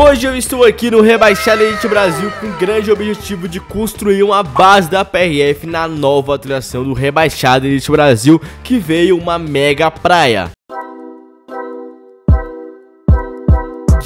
Hoje eu estou aqui no Rebaixada Elite Brasil com o grande objetivo de construir uma base da PRF na nova atração do Rebaixada Elite Brasil, que veio uma mega praia.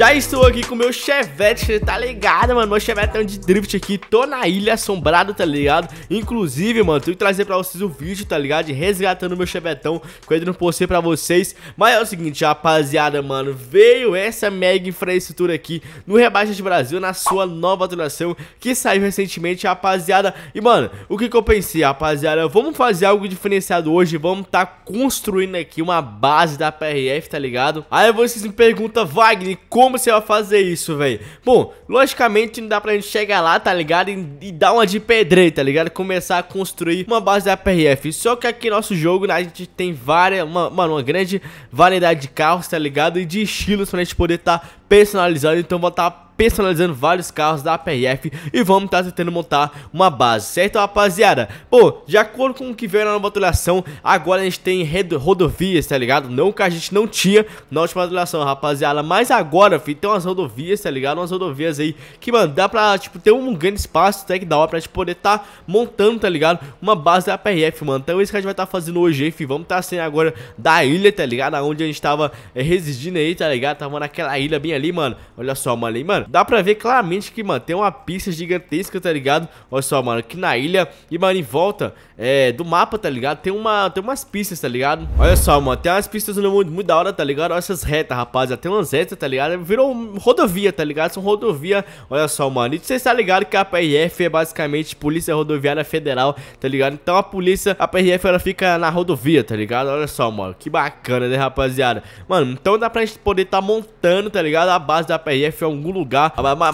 Já estou aqui com o meu Chevette, tá ligado, mano? Meu Chevetão é de drift aqui, tô na Ilha Assombrada, tá ligado? Inclusive, mano, tenho que trazer pra vocês o vídeo, tá ligado? De resgatando meu Chevetão, que eu ainda não postei pra vocês. Mas é o seguinte, rapaziada, mano, veio essa mega infraestrutura aqui no Rebaixa de Brasil, na sua nova atualização, que saiu recentemente, rapaziada. E, mano, o que que eu pensei, rapaziada? Vamos fazer algo diferenciado hoje, vamos tá construindo aqui uma base da PRF, tá ligado? Aí vocês me perguntam, Wagner, como como você vai fazer isso, velho? Bom, logicamente não dá pra gente chegar lá, tá ligado? E, e dar uma de pedreira, tá ligado? Começar a construir uma base da PRF. Só que aqui no nosso jogo, né, a gente tem várias, uma, mano, uma grande variedade de carros, tá ligado? E de estilos pra gente poder tá personalizando. Então vou estar tá personalizando vários carros da PRF e vamos estar tá tentando montar uma base, certo rapaziada? Pô, de acordo com o que veio na nova atualização, agora a gente tem rodovias, tá ligado? Não que a gente não tinha na última atualização, rapaziada, mas agora, filho, tem umas rodovias, tá ligado? Umas rodovias aí que, mano, dá pra, tipo, ter um grande espaço tá até que da pra gente poder tá montando, tá ligado? Uma base da PRF, mano. Então isso que a gente vai estar tá fazendo hoje, filho. Vamos tá saindo agora da ilha, tá ligado? Onde a gente tava é, residindo aí, tá ligado? Tava naquela ilha bem ali, mano. Olha só, mano, aí, mano dá pra ver claramente que, mano, tem uma pista gigantesca, tá ligado? Olha só, mano, aqui na ilha e, mano, em volta é, do mapa, tá ligado? Tem, uma, tem umas pistas, tá ligado? Olha só, mano, tem umas pistas no mundo muito da hora, tá ligado? Olha essas retas, rapaziada, tem umas retas, tá ligado? Virou rodovia, tá ligado? São rodovia, olha só, mano. E vocês tá ligado que a PRF é basicamente Polícia Rodoviária Federal, tá ligado? Então a polícia, a PRF, ela fica na rodovia, tá ligado? Olha só, mano, que bacana, né, rapaziada? Mano, então dá pra gente poder tá montando, tá ligado? A base da PRF em algum lugar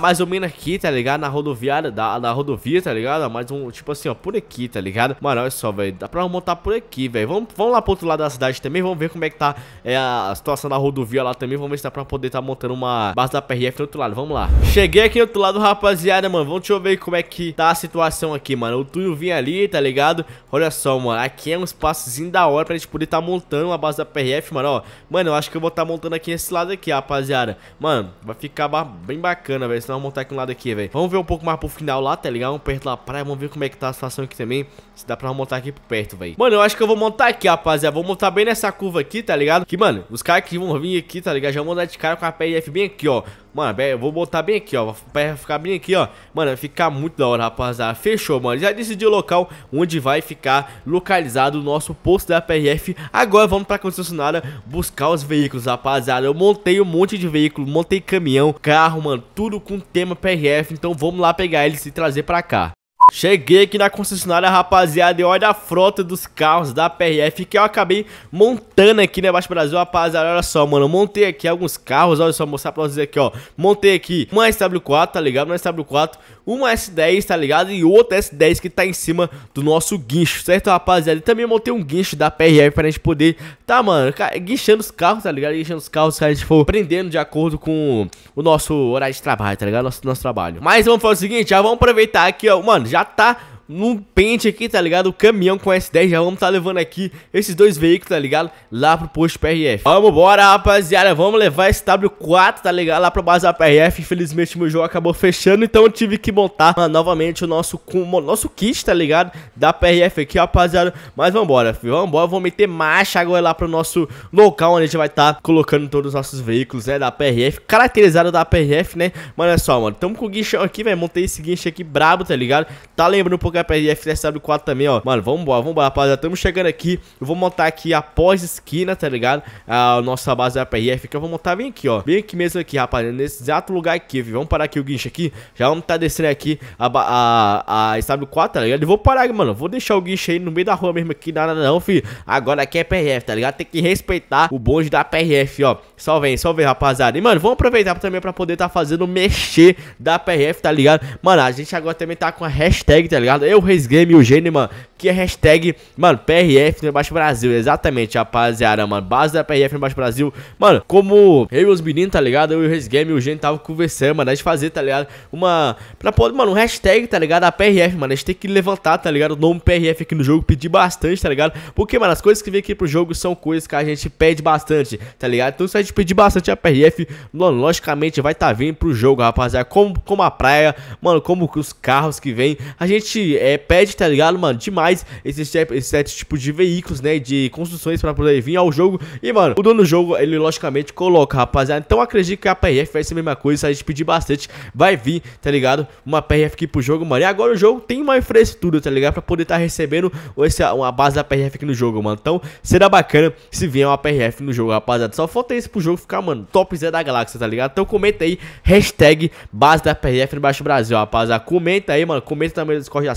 mais ou menos aqui, tá ligado? Na rodoviária, da, da rodovia, tá ligado? Mais um, tipo assim, ó, por aqui, tá ligado? Mano, olha só, velho, dá pra montar por aqui, velho. Vamos, vamos lá pro outro lado da cidade também, vamos ver como é que tá é, a situação da rodovia lá também. Vamos ver se dá pra poder tá montando uma base da PRF do outro lado, vamos lá. Cheguei aqui do outro lado, rapaziada, mano. Vamos deixa eu ver como é que tá a situação aqui, mano. O Túlio vinha ali, tá ligado? Olha só, mano, aqui é um espaçozinho da hora pra gente poder tá montando uma base da PRF, mano, ó. Mano, eu acho que eu vou tá montando aqui nesse lado aqui, rapaziada. Mano, vai ficar bem bacana bacana, velho. Senão eu montar aqui um lado aqui, velho. Vamos ver um pouco mais pro final lá, tá ligado? Vamos perto lá praia, vamos ver como é que tá a situação aqui também. Se dá pra montar aqui por perto, velho. Mano, eu acho que eu vou montar aqui, rapaziada. Vou montar bem nessa curva aqui, tá ligado? Que, mano, os caras que vão vir aqui, tá ligado? Já vão dar de cara com a PRF bem aqui, ó. Mano, eu vou botar bem aqui, ó. Pra ficar bem aqui, ó. Mano, vai ficar muito da hora, rapaziada. Fechou, mano. Já decidi o local onde vai ficar localizado o nosso posto da PRF. Agora vamos pra concessionária buscar os veículos, rapaziada. Eu montei um monte de veículo, montei caminhão, carro, mano tudo com tema PRF, então vamos lá pegar eles e trazer pra cá. Cheguei aqui na concessionária, rapaziada, e olha a frota dos carros da PRF que eu acabei montando aqui, né, Baixo Brasil, rapaziada, olha só, mano, montei aqui alguns carros, olha só, mostrar pra vocês aqui, ó, montei aqui uma SW4, tá ligado, uma SW4, uma S10, tá ligado, e outra S10 que tá em cima do nosso guincho, certo, rapaziada, e também montei um guincho da PRF pra gente poder, tá, mano, guinchando os carros, tá ligado, guinchando os carros que a gente for prendendo de acordo com o nosso horário de trabalho, tá ligado, nosso, nosso trabalho. Mas vamos fazer o seguinte, já vamos aproveitar aqui, ó, mano, já já tá num pente aqui, tá ligado? O caminhão com S10, já vamos tá levando aqui esses dois veículos, tá ligado? Lá pro posto PRF. Vamos rapaziada, vamos levar esse W4, tá ligado? Lá pra base da PRF, infelizmente meu jogo acabou fechando, então eu tive que montar mano, ah, novamente o nosso, o nosso kit, tá ligado? Da PRF aqui, rapaziada, mas vambora, filho, vambora, vou meter marcha agora lá pro nosso local, onde a gente vai estar tá colocando todos os nossos veículos, né, da PRF, caracterizado da PRF, né? Mano, olha só, mano, tamo com o guinchão aqui, velho, montei esse guincho aqui brabo, tá ligado? Tá lembrando um pouco lugar pra sw 4 também, ó. Mano, vambora, vambora, rapaziada. Estamos chegando aqui. Eu vou montar aqui após esquina, tá ligado? A nossa base da PRF que eu vou montar bem aqui, ó. Bem aqui mesmo aqui, rapaziada. Nesse exato lugar aqui, viu? Vamos parar aqui o guincho aqui. Já vamos tá descendo aqui a, a, a SW4, tá ligado? E vou parar, mano. Vou deixar o guincho aí no meio da rua mesmo aqui. Nada não, fi. filho. Agora aqui é PRF, tá ligado? Tem que respeitar o bonde da PRF, ó. Só vem, só vem, rapaziada. E, mano, vamos aproveitar também pra poder tá fazendo mexer da PRF, tá ligado? Mano, a gente agora também tá com a hashtag, tá ligado? eu, Reis Game e o Gênio, mano, que é hashtag, mano, PRF no Baixo Brasil, exatamente, rapaziada, mano, base da PRF no Baixo Brasil, mano, como eu e os meninos, tá ligado, eu e o Reis Game e o Gênio tava conversando, mano, a gente fazer, tá ligado, uma, pra poder, mano, um hashtag, tá ligado, a PRF, mano, a gente tem que levantar, tá ligado, o nome PRF aqui no jogo, pedir bastante, tá ligado, porque, mano, as coisas que vem aqui pro jogo são coisas que a gente pede bastante, tá ligado, então se a gente pedir bastante a PRF, mano, logicamente vai tá vindo pro jogo, rapaziada, como, como a praia, mano, como os carros que vem, a gente é, pede, tá ligado, mano? Demais esses, esses tipos de veículos, né? De construções pra poder vir ao jogo. E, mano, o dono do jogo, ele logicamente coloca, rapaziada. Então acredito que a PRF vai ser a mesma coisa. Se a gente pedir bastante, vai vir, tá ligado? Uma PRF aqui pro jogo, mano. E agora o jogo tem uma infraestrutura, tá ligado? Pra poder estar tá recebendo esse, uma base da PRF aqui no jogo, mano. Então será bacana se vier uma PRF no jogo, rapaziada. Só falta isso pro jogo ficar, mano, top Zé da galáxia, tá ligado? Então comenta aí, hashtag base da PRF no Baixo Brasil, rapaziada. Comenta aí, mano. Comenta também no Discord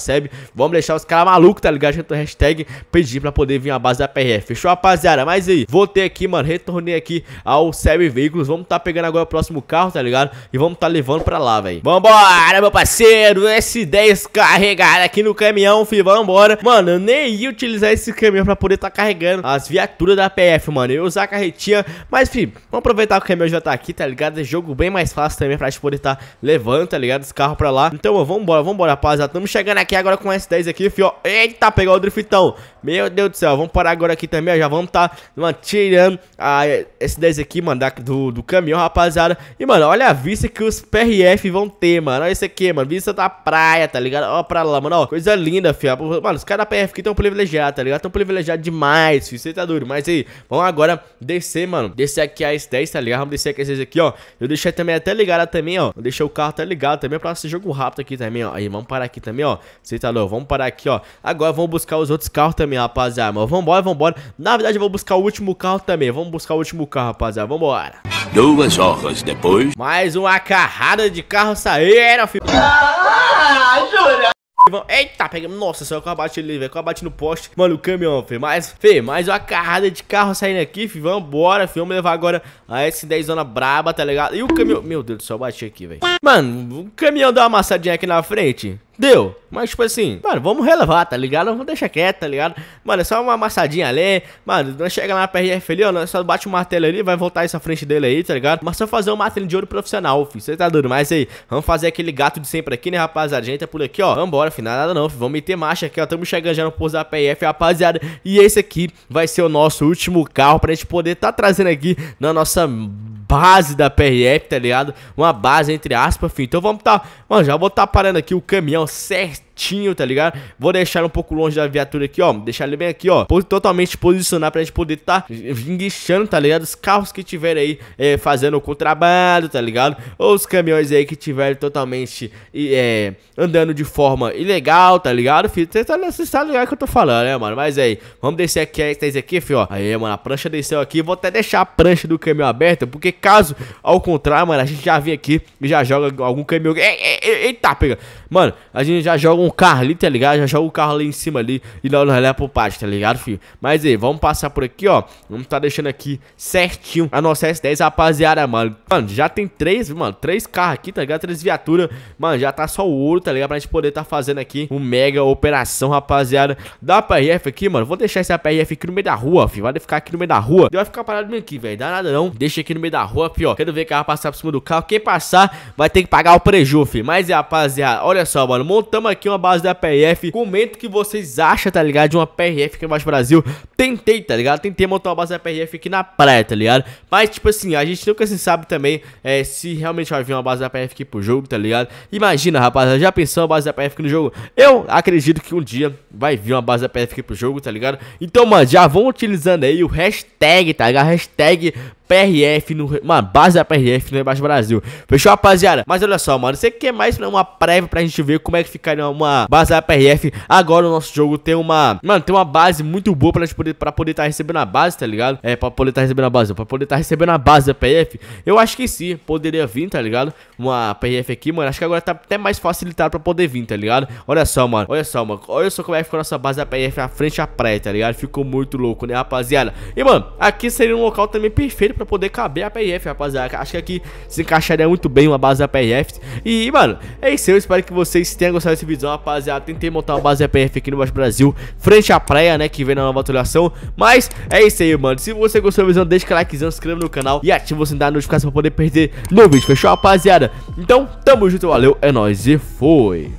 Vamos deixar os caras malucos, tá ligado? Gente, hashtag pedir pra poder vir a base da PRF. Fechou, rapaziada? Mas aí, voltei aqui, mano. Retornei aqui ao SEB Veículos. Vamos tá pegando agora o próximo carro, tá ligado? E vamos tá levando pra lá, velho. Vambora, meu parceiro. S10 carregado aqui no caminhão, filho. Vambora. Mano, eu nem ia utilizar esse caminhão pra poder tá carregando as viaturas da PF, mano. Eu ia usar a carretinha. Mas, filho, vamos aproveitar que o caminhão já tá aqui, tá ligado? É jogo bem mais fácil também pra gente poder tá levando, tá ligado? Os carros pra lá. Então, ó, vambora, vambora, rapaziada. Tamo chegando aqui aqui agora com o S10 aqui, fio, Eita, pegou o driftão. Meu Deus do céu, vamos parar agora aqui também, ó. Já vamos tá, mano, tirando a S10 aqui, mano, da, do, do caminhão, rapaziada. E, mano, olha a vista que os PRF vão ter, mano. Olha isso aqui, mano. Vista da praia, tá ligado? Ó, pra lá, mano, ó. Coisa linda, fio. Mano, os caras da PRF aqui estão privilegiados, tá ligado? Tão privilegiados demais, fio. Você tá duro. Mas aí, vamos agora descer, mano. Descer aqui a S10, tá ligado? Vamos descer aqui a S10 aqui, ó. Eu deixei também até ligada também, ó. Eu deixei o carro até ligado também pra esse jogo rápido aqui também, ó. Aí, vamos parar aqui também, ó. Você tá louco? Vamos parar aqui, ó. Agora vamos buscar os outros carros também, rapaziada. Mas vambora, vambora. Na verdade, eu vou buscar o último carro também. Vamos buscar o último carro, rapaziada. Vambora. Duas horas depois. Mais uma carrada de carro saíram, filho. Ah, jura? Eita, peguei. Nossa só que eu bati ali, velho. eu bati no poste. Mano, o caminhão, fi. Mas, filho, mais uma carrada de carro saindo aqui, fi. Vambora, fi. Vamos levar agora a S10 zona braba, tá ligado? E o caminhão. Meu Deus do céu, bati aqui, velho. Mano, o caminhão deu uma amassadinha aqui na frente. Deu. Mas, tipo assim, mano, vamos relevar, tá ligado? Vamos deixar quieto, tá ligado? Mano, é só uma amassadinha ali. Mano, não chega lá na PRF ali, ó. Nós só bate o um martelo ali, vai voltar essa frente dele aí, tá ligado? Mas só fazer um martelo de ouro profissional, filho. Você tá duro. Mas aí, vamos fazer aquele gato de sempre aqui, né, rapaziada? A gente tá por aqui, ó. Vambora, final nada não, filho. Vamos meter marcha aqui, ó. Tamo chegando já no posto da PRF, rapaziada. E esse aqui vai ser o nosso último carro pra gente poder tá trazendo aqui na nossa base da PRF, tá ligado? Uma base entre aspas, enfim. Então vamos tá, mano, já vou tá parando aqui o caminhão certo certinho, tá ligado? Vou deixar um pouco longe da viatura aqui, ó. Deixar ele bem aqui, ó. Totalmente posicionar pra gente poder tá enguichando, tá ligado? Os carros que tiverem aí é, fazendo o contrabando, tá ligado? Ou os caminhões aí que tiverem totalmente é, andando de forma ilegal, tá ligado, filho? Você tá, tá, ligado que eu tô falando, né, mano? Mas aí, vamos descer aqui, é, tá aqui, filho, ó. Aí, mano, a prancha desceu aqui. Vou até deixar a prancha do caminhão aberta, porque caso, ao contrário, mano, a gente já vem aqui e já joga algum caminhão. É, é, é, eita, pega. Mano, a gente já joga um carro ali, tá ligado? Já joga o carro ali em cima ali e lá o relé pro pátio, tá ligado, filho? Mas aí, vamos passar por aqui, ó. Vamos tá deixando aqui certinho a nossa S10, rapaziada, mano. Mano, já tem três, mano, três carros aqui, tá ligado? Três viaturas. Mano, já tá só o ouro, tá ligado? Pra gente poder tá fazendo aqui um mega operação, rapaziada. Da PRF aqui, mano. Vou deixar essa PRF aqui no meio da rua, filho. Vai ficar aqui no meio da rua. Vai ficar parado mesmo aqui, velho. Dá nada não. Deixa aqui no meio da rua, filho, ó. Quero ver carro passar por cima do carro. Quem passar vai ter que pagar o prejuízo, filho. Mas, rapaziada, olha só, mano. Montamos aqui uma base da PRF. Comenta o que vocês acham, tá ligado? De uma PRF aqui é mais Brasil tentei, tá ligado? Tentei montar uma base da PRF aqui na praia, tá ligado? Mas, tipo assim, a gente nunca se sabe também é, se realmente vai vir uma base da PRF aqui pro jogo, tá ligado? Imagina, rapaziada, já pensou uma base da PRF aqui no jogo? Eu acredito que um dia vai vir uma base da PRF aqui pro jogo, tá ligado? Então, mano, já vão utilizando aí o hashtag, tá ligado? Hashtag PRF no. Mano, base da PRF no Rebaixo Brasil. Fechou, rapaziada? Mas olha só, mano. Você quer mais uma prévia pra gente ver como é que ficaria uma base da PRF? Agora o nosso jogo tem uma. Mano, tem uma base muito boa pra gente poder poder para poder estar tá recebendo a base, tá ligado? É, para poder estar tá recebendo a base, para poder estar tá recebendo a base da PF. Eu acho que sim, poderia vir, tá ligado? Uma PF aqui, mano. Acho que agora tá até mais facilitado para poder vir, tá ligado? Olha só, mano. Olha só, mano. Olha só como é que ficou a nossa base da PF à frente à praia, tá ligado? Ficou muito louco, né, rapaziada? E, mano, aqui seria um local também perfeito para poder caber a PF, rapaziada. Acho que aqui se encaixaria muito bem uma base da PF. E, mano, é isso. Eu espero que vocês tenham gostado desse vídeo, rapaziada. Tentei montar uma base da PF aqui no Baixo Brasil, frente à praia, né, que vem na nova atualização. Então, mas é isso aí, mano. Se você gostou do vídeo, deixa o likezão, se inscreva no canal e ativa o sininho da notificação pra poder perder no vídeo. Fechou, rapaziada? Então, tamo junto, valeu, é nóis e foi!